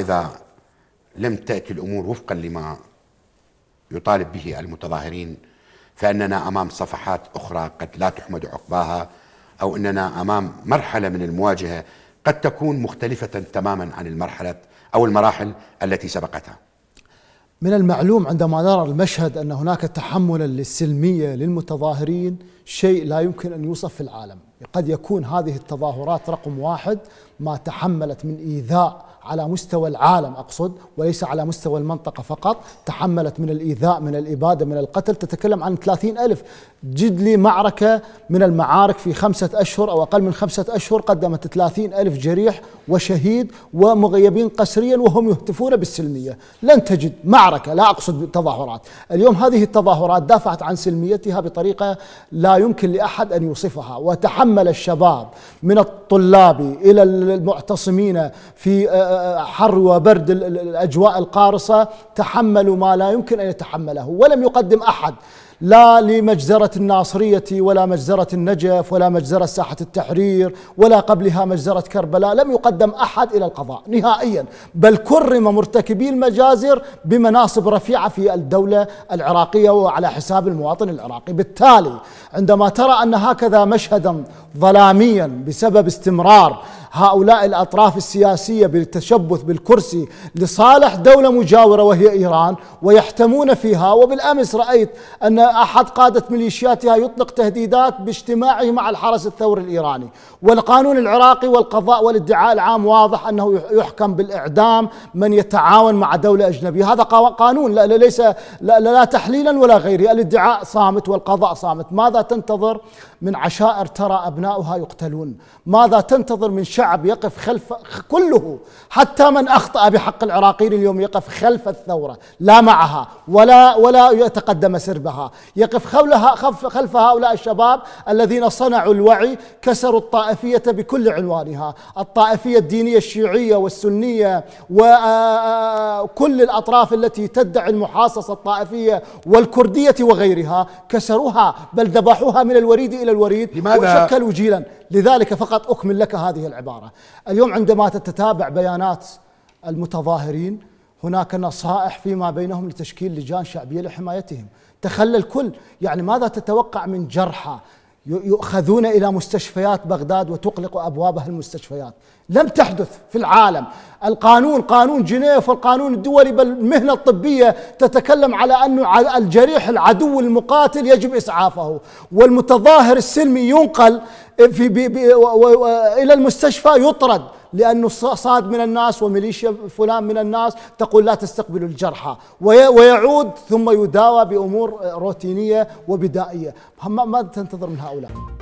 إذا لم تأتي الأمور وفقا لما يطالب به المتظاهرين فأننا أمام صفحات أخرى قد لا تحمد عقباها أو أننا أمام مرحلة من المواجهة قد تكون مختلفة تماما عن المرحلة أو المراحل التي سبقتها من المعلوم عندما نرى المشهد أن هناك تحملا للسلمية للمتظاهرين شيء لا يمكن أن يوصف في العالم قد يكون هذه التظاهرات رقم واحد ما تحملت من إيذاء على مستوى العالم أقصد وليس على مستوى المنطقة فقط تحملت من الإيذاء من الإبادة من القتل تتكلم عن 30 ألف جد لي معركة من المعارك في خمسة أشهر أو أقل من خمسة أشهر قدمت 30 ألف جريح وشهيد ومغيبين قسريا وهم يهتفون بالسلمية لن تجد معركة لا أقصد تظاهرات اليوم هذه التظاهرات دافعت عن سلميتها بطريقة لا يمكن لأحد أن يوصفها وتحمل الشباب من الطلاب إلى المعتصمين في حر وبرد الأجواء القارصة تحملوا ما لا يمكن أن يتحمله ولم يقدم أحد لا لمجزرة الناصرية ولا مجزرة النجف ولا مجزرة ساحة التحرير ولا قبلها مجزرة كربلاء لم يقدم أحد إلى القضاء نهائيا بل كرم مرتكبي المجازر بمناصب رفيعة في الدولة العراقية وعلى حساب المواطن العراقي بالتالي عندما ترى أن هكذا مشهدا ظلاميا بسبب استمرار هؤلاء الأطراف السياسية بالتشبث بالكرسي لصالح دولة مجاورة وهي إيران ويحتمون فيها وبالأمس رأيت أن أحد قادة ميليشياتها يطلق تهديدات باجتماعه مع الحرس الثوري الإيراني والقانون العراقي والقضاء والادعاء العام واضح أنه يحكم بالإعدام من يتعاون مع دولة أجنبية هذا قانون لا ليس لا, لا تحليلا ولا غيره الادعاء صامت والقضاء صامت ماذا تنتظر من عشائر ترى أبناؤها يقتلون ماذا تنتظر من الشعب يقف خلف كله حتى من اخطا بحق العراقيين اليوم يقف خلف الثوره لا معها ولا ولا يتقدم سربها يقف خلفها خلف هؤلاء الشباب الذين صنعوا الوعي كسروا الطائفيه بكل عنوانها الطائفيه الدينيه الشيعيه والسنيه وكل الاطراف التي تدعي المحاصصه الطائفيه والكرديه وغيرها كسروها بل ذبحوها من الوريد الى الوريد لماذا وشكلوا جيلا لذلك فقط اكمل لك هذه العباره العباره اليوم عندما تتتابع بيانات المتظاهرين هناك نصائح فيما بينهم لتشكيل لجان شعبيه لحمايتهم تخلى الكل يعني ماذا تتوقع من جرحى يؤخذون الى مستشفيات بغداد وتقلق ابوابها المستشفيات، لم تحدث في العالم، القانون قانون جنيف والقانون الدولي بل المهنه الطبيه تتكلم على ان الجريح العدو المقاتل يجب اسعافه، والمتظاهر السلمي ينقل في بي بي الى المستشفى يطرد لانه صاد من الناس وميليشيا فلان من الناس تقول لا تستقبلوا الجرحى ويعود ثم يداوى بامور روتينيه وبدائيه ما تنتظر من هؤلاء